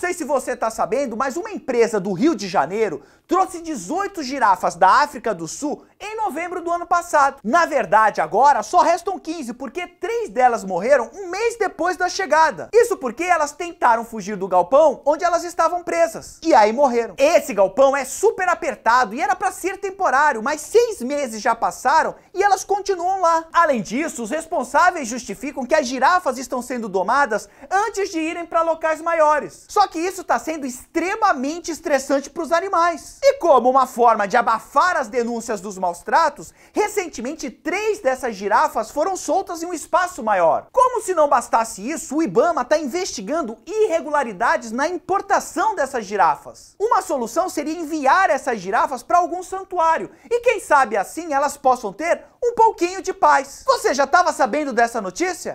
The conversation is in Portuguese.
sei se você está sabendo, mas uma empresa do Rio de Janeiro trouxe 18 girafas da África do Sul em novembro do ano passado. Na verdade, agora só restam 15, porque três delas morreram um mês depois da chegada. Isso porque elas tentaram fugir do galpão onde elas estavam presas. E aí morreram. Esse galpão é super apertado e era para ser temporário, mas seis meses já passaram e elas continuam lá. Além disso, os responsáveis justificam que as girafas estão sendo domadas antes de irem para locais maiores. Só que isso está sendo extremamente estressante para os animais. E como uma forma de abafar as denúncias dos maus tratos, recentemente três dessas girafas foram soltas em um espaço maior. Como se não bastasse isso, o Ibama está investigando irregularidades na importação dessas girafas. Uma solução seria enviar essas girafas para algum santuário e quem sabe assim elas possam ter um pouquinho de paz. Você já estava sabendo dessa notícia?